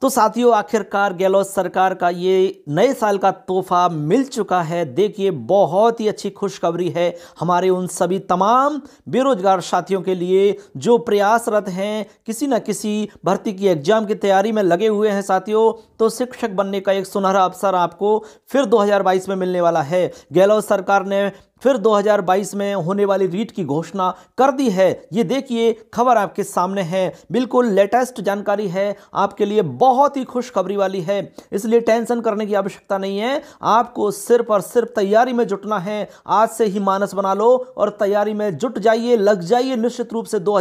तो साथियों आखिरकार गहलोत सरकार का ये नए साल का तोहफा मिल चुका है देखिए बहुत ही अच्छी खुशखबरी है हमारे उन सभी तमाम बेरोजगार साथियों के लिए जो प्रयासरत हैं किसी न किसी भर्ती की एग्जाम की तैयारी में लगे हुए हैं साथियों तो शिक्षक बनने का एक सुनहरा अवसर आपको फिर 2022 में मिलने वाला है गहलोत सरकार ने फिर 2022 में होने वाली रीट की घोषणा कर दी है ये देखिए खबर आपके सामने है बिल्कुल लेटेस्ट जानकारी है आपके लिए बहुत ही खुशखबरी वाली है इसलिए टेंशन करने की आवश्यकता नहीं है आपको सिर्फ और सिर्फ तैयारी में जुटना है आज से ही मानस बना लो और तैयारी में जुट जाइए लग जाइए निश्चित रूप से दो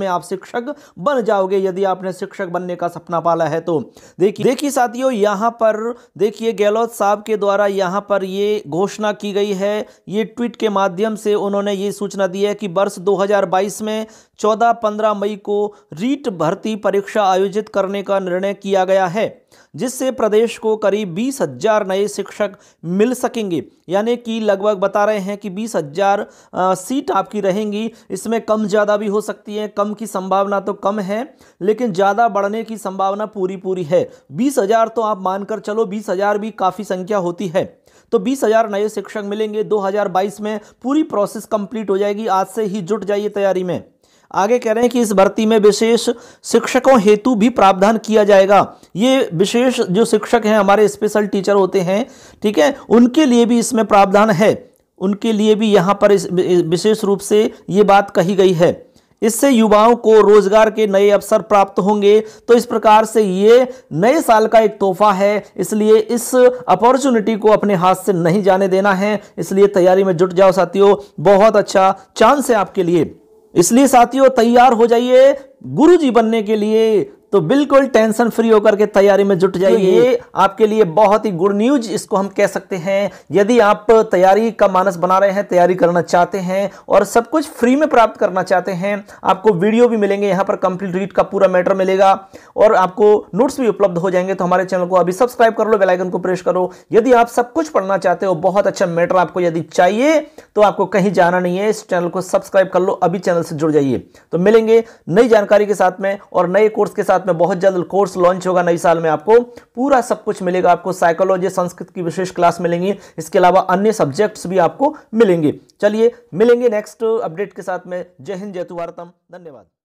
में आप शिक्षक बन जाओगे यदि आपने शिक्षक बनने का सपना पाला है तो देखिए देखिए साथियों यहाँ पर देखिए गहलोत साहब के द्वारा यहाँ पर ये घोषणा की गई है ये ट्वीट के माध्यम से उन्होंने ये सूचना दी है कि वर्ष 2022 में चौदह पंद्रह मई को रीट भर्ती परीक्षा आयोजित करने का निर्णय किया गया है जिससे प्रदेश को करीब बीस हजार नए शिक्षक मिल सकेंगे यानी कि लगभग बता रहे हैं कि बीस हजार सीट आपकी रहेंगी इसमें कम ज़्यादा भी हो सकती है कम की संभावना तो कम है लेकिन ज़्यादा बढ़ने की संभावना पूरी पूरी है बीस हजार तो आप मानकर चलो बीस हजार भी काफ़ी संख्या होती है तो बीस हजार नए शिक्षक मिलेंगे 2022 में पूरी प्रोसेस कंप्लीट हो जाएगी आज से ही जुट जाइए तैयारी में आगे कह रहे हैं कि इस भर्ती में विशेष शिक्षकों हेतु भी प्रावधान किया जाएगा ये विशेष जो शिक्षक हैं हमारे स्पेशल टीचर होते हैं ठीक है उनके लिए भी इसमें प्रावधान है उनके लिए भी यहाँ पर विशेष रूप से ये बात कही गई है इससे युवाओं को रोजगार के नए अवसर प्राप्त होंगे तो इस प्रकार से ये नए साल का एक तोहफा है इसलिए इस अपॉर्चुनिटी को अपने हाथ से नहीं जाने देना है इसलिए तैयारी में जुट जाओ साथियों बहुत अच्छा चांस है आपके लिए इसलिए साथियों तैयार हो जाइए गुरु जी बनने के लिए तो बिल्कुल टेंशन फ्री होकर के तैयारी में जुट तो जाइए ये आपके लिए बहुत ही गुड न्यूज इसको हम कह सकते हैं यदि आप तैयारी का मानस बना रहे हैं तैयारी करना चाहते हैं और सब कुछ फ्री में प्राप्त करना चाहते हैं आपको वीडियो भी मिलेंगे यहां पर कंप्लीट रीट का पूरा मैटर मिलेगा और आपको नोट्स भी उपलब्ध हो जाएंगे तो हमारे चैनल को अभी सब्सक्राइब कर लो बेलाइकन को प्रेस करो यदि आप सब कुछ पढ़ना चाहते हो बहुत अच्छा मैटर आपको यदि चाहिए तो आपको कहीं जाना नहीं है इस चैनल को सब्सक्राइब कर लो अभी चैनल से जुड़ जाइए तो मिलेंगे नई जानकारी के साथ में और नए कोर्स के साथ साथ में बहुत जल्द कोर्स लॉन्च होगा नई साल में आपको पूरा सब कुछ मिलेगा आपको साइकोलॉजी संस्कृत की विशेष क्लास मिलेंगी इसके अलावा अन्य सब्जेक्ट्स भी आपको मिलेंगे चलिए मिलेंगे नेक्स्ट अपडेट के साथ में जय हिंद जय धन्यवाद